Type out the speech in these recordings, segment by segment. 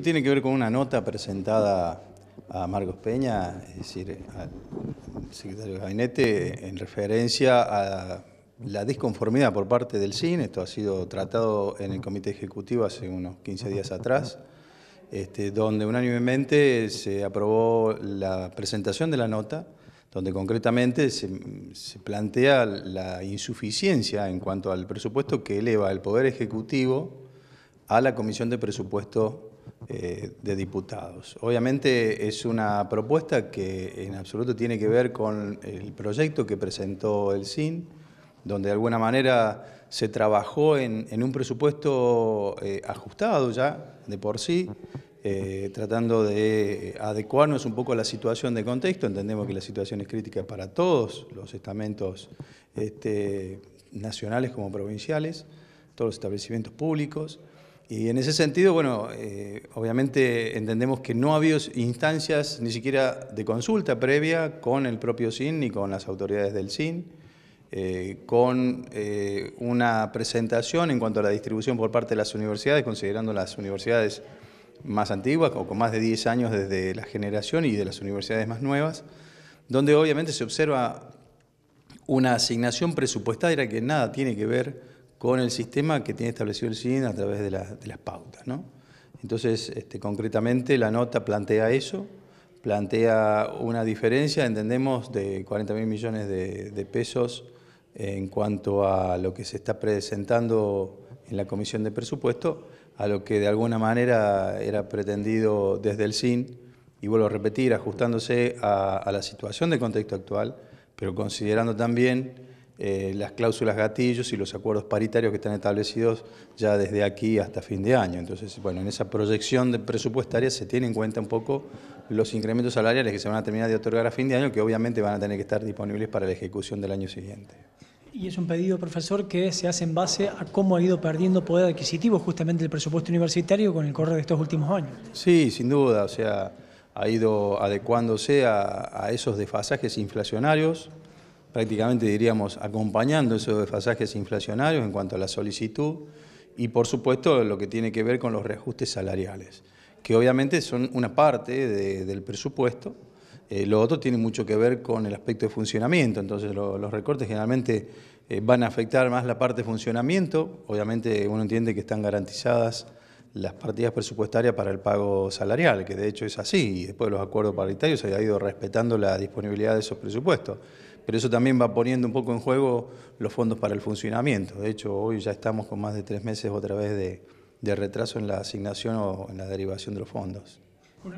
tiene que ver con una nota presentada a Marcos Peña, es decir, al secretario de Gabinete, en referencia a la disconformidad por parte del CIN. Esto ha sido tratado en el Comité Ejecutivo hace unos 15 días atrás, este, donde unánimemente se aprobó la presentación de la nota, donde concretamente se, se plantea la insuficiencia en cuanto al presupuesto que eleva el Poder Ejecutivo a la Comisión de Presupuestos eh, de diputados. Obviamente es una propuesta que en absoluto tiene que ver con el proyecto que presentó el SIN, donde de alguna manera se trabajó en, un presupuesto eh, ajustado ya de por sí, eh, tratando de adecuarnos un poco a la situación de contexto. Entendemos que la situación es crítica para todos los estamentos este, nacionales como provinciales, todos los establecimientos públicos. Y en ese sentido, bueno, eh, obviamente entendemos que no ha habido instancias ni siquiera de consulta previa con el propio SIN ni con las autoridades del SIN, eh, con eh, una presentación en cuanto a la distribución por parte de las universidades, considerando las universidades más antiguas o con más de 10 años desde la generación y de las universidades más nuevas, donde obviamente se observa una asignación presupuestaria que nada tiene que ver con el sistema que tiene establecido el CIN a través de, las pautas. Entonces, este, concretamente, la nota plantea eso, plantea una diferencia, entendemos, de 40 mil millones de, pesos en cuanto a lo que se está presentando en la Comisión de Presupuesto, a lo que de alguna manera era pretendido desde el CIN, y vuelvo a repetir, ajustándose a, la situación de contexto actual, pero considerando también eh, las cláusulas gatillos y los acuerdos paritarios que están establecidos ya desde aquí hasta fin de año. Entonces, bueno, en esa proyección presupuestaria se tiene en cuenta un poco los incrementos salariales que se van a terminar de otorgar a fin de año, que obviamente van a tener que estar disponibles para la ejecución del año siguiente. Y es un pedido, profesor, que se hace en base a cómo ha ido perdiendo poder adquisitivo justamente el presupuesto universitario con el correr de estos últimos años. Sí, sin duda, o sea, ha ido adecuándose a esos desfasajes inflacionarios prácticamente diríamos acompañando esos desfasajes inflacionarios en cuanto a la solicitud y por supuesto lo que tiene que ver con los reajustes salariales, que obviamente son una parte del presupuesto, eh, lo otro tiene mucho que ver con el aspecto de funcionamiento, entonces los recortes generalmente eh, van a afectar más la parte de funcionamiento, obviamente uno entiende que están garantizadas las partidas presupuestarias para el pago salarial, que de hecho es así, y después de los acuerdos paritarios se ha ido respetando la disponibilidad de esos presupuestos pero eso también va poniendo un poco en juego los fondos para el funcionamiento. De hecho, hoy ya estamos con más de tres meses otra vez de, de retraso en la asignación o en la derivación de los fondos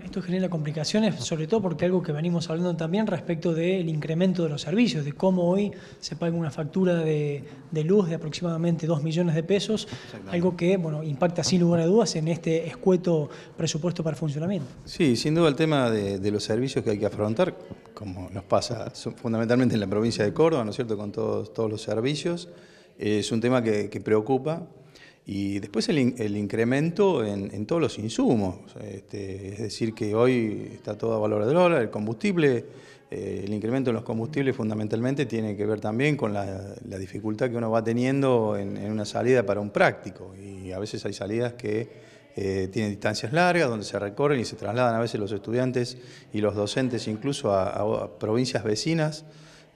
esto genera complicaciones, sobre todo porque algo que venimos hablando también respecto del incremento de los servicios, de cómo hoy se paga una factura de, luz de aproximadamente 2 millones de pesos, algo que bueno, impacta sin lugar a dudas en este escueto presupuesto para funcionamiento. Sí, sin duda el tema de, los servicios que hay que afrontar, como nos pasa fundamentalmente en la provincia de Córdoba, ¿no es cierto?, con todos, todos los servicios, es un tema que preocupa y después el, incremento en, todos los insumos, este, es decir, que hoy está todo a valor de dólar, el combustible, eh, el incremento en los combustibles fundamentalmente tiene que ver también con la, dificultad que uno va teniendo en, una salida para un práctico. Y a veces hay salidas que eh, tienen distancias largas, donde se recorren y se trasladan a veces los estudiantes y los docentes incluso a, provincias vecinas,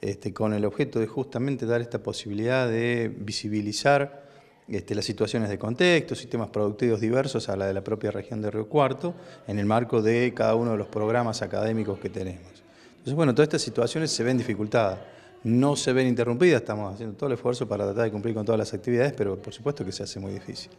este, con el objeto de justamente dar esta posibilidad de visibilizar este, las situaciones de contexto, sistemas productivos diversos a la de la propia región de Río Cuarto, en el marco de cada uno de los programas académicos que tenemos. Entonces, bueno, todas estas situaciones se ven dificultadas, no se ven interrumpidas, estamos haciendo todo el esfuerzo para tratar de cumplir con todas las actividades, pero por supuesto que se hace muy difícil.